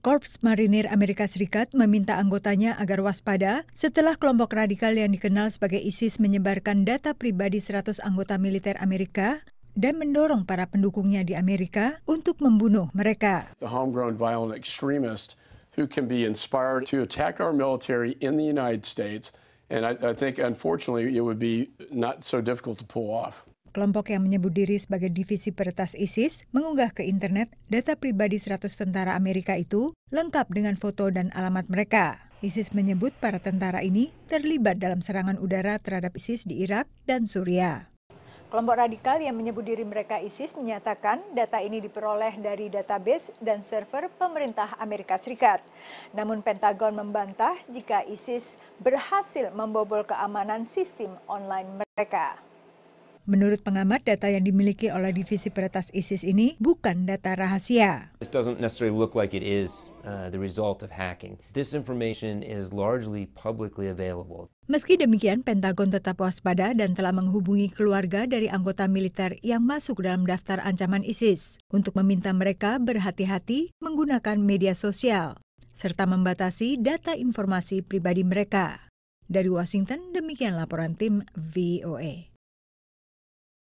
Korps Marinir Amerika Serikat meminta anggotanya agar waspada setelah kelompok radikal yang dikenal sebagai ISIS menyebarkan data pribadi 100 anggota militer Amerika dan mendorong para pendukungnya di Amerika untuk membunuh mereka. Kelompok yang menyebut diri sebagai divisi peretas ISIS mengunggah ke internet data pribadi 100 tentara Amerika itu lengkap dengan foto dan alamat mereka. ISIS menyebut para tentara ini terlibat dalam serangan udara terhadap ISIS di Irak dan Suriah. Kelompok radikal yang menyebut diri mereka ISIS menyatakan data ini diperoleh dari database dan server pemerintah Amerika Serikat. Namun Pentagon membantah jika ISIS berhasil membobol keamanan sistem online mereka. Menurut pengamat, data yang dimiliki oleh divisi peretas ISIS ini bukan data rahasia. Meski demikian, Pentagon tetap waspada dan telah menghubungi keluarga dari anggota militer yang masuk dalam daftar ancaman ISIS untuk meminta mereka berhati-hati menggunakan media sosial serta membatasi data informasi pribadi mereka. Dari Washington, demikian laporan tim VOA.